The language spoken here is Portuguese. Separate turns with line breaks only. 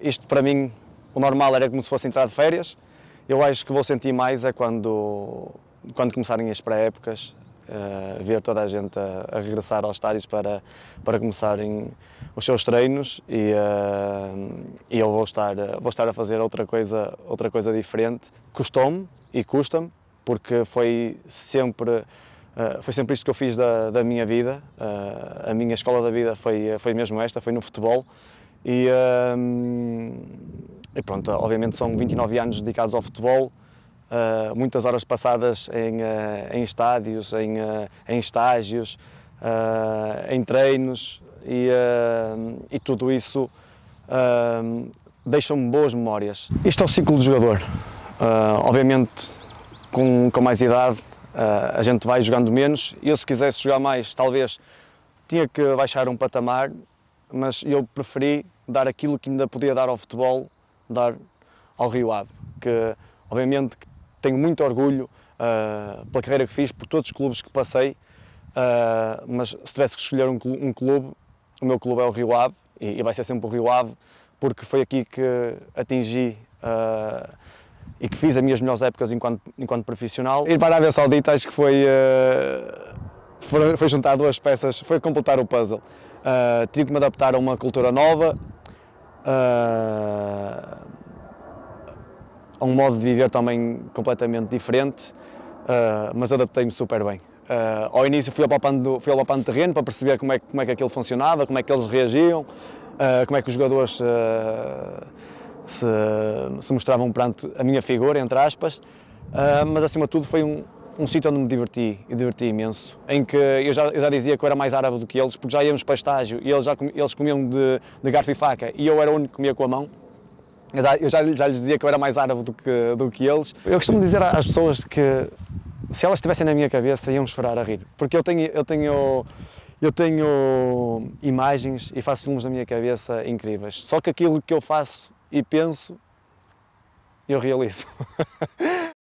Isto para mim, o normal era como se fosse entrar de férias. Eu acho que vou sentir mais é quando, quando começarem as pré-épocas, uh, ver toda a gente a, a, regressar aos estádios para, para começarem os seus treinos e, uh, e eu vou estar, vou estar a fazer outra coisa, outra coisa diferente. Custou-me e custa-me, porque foi sempre Uh, foi sempre isto que eu fiz da, da minha vida. Uh, a minha escola da vida foi, foi mesmo esta, foi no futebol. E, hum, e pronto, obviamente são 29 anos dedicados ao futebol, uh, muitas horas passadas em, uh, em estádios, em, uh, em estágios, em treinos e, e tudo isso deixam-me boas memórias. Este é o ciclo do jogador. obviamente, com, com mais idade, a gente vai jogando menos. Eu, se quisesse jogar mais, talvez tinha que baixar um patamar mas eu preferi dar aquilo que ainda podia dar ao futebol, dar ao Rio Ave, que obviamente tenho muito orgulho uh, pela carreira que fiz, por todos os clubes que passei, uh, mas se tivesse que escolher um clube, um clube, o meu clube é o Rio Ave e, e vai ser sempre o Rio Ave, porque foi aqui que atingi uh, e que fiz as minhas melhores épocas enquanto, enquanto profissional. Ir para a Arábia Saudita acho que foi foi, foi juntar duas peças, foi completar o puzzle. Uh, tive que me adaptar a uma cultura nova, uh, a um modo de viver também completamente diferente, uh, mas adaptei-me super bem. ao início fui apalpando, fui apalpando terreno para perceber como é, como é que aquilo funcionava, como é que eles reagiam, como é que os jogadores se, se mostravam perante a minha figura, entre aspas, mas acima de tudo foi um, um sítio onde me diverti e diverti imenso, em que eu já, eu já, dizia que eu era mais árabe do que eles, porque já íamos para estágio e eles, já, eles comiam de, de garfo e faca e eu era o único que comia com a mão. Eu, já, eu já, já, lhes dizia que eu era mais árabe do que, do que eles. Eu costumo dizer às pessoas que se elas estivessem na minha cabeça iam chorar a rir, porque eu tenho, eu tenho, eu tenho imagens e faço filmes na minha cabeça incríveis. Só que aquilo que eu faço e penso, eu realizo.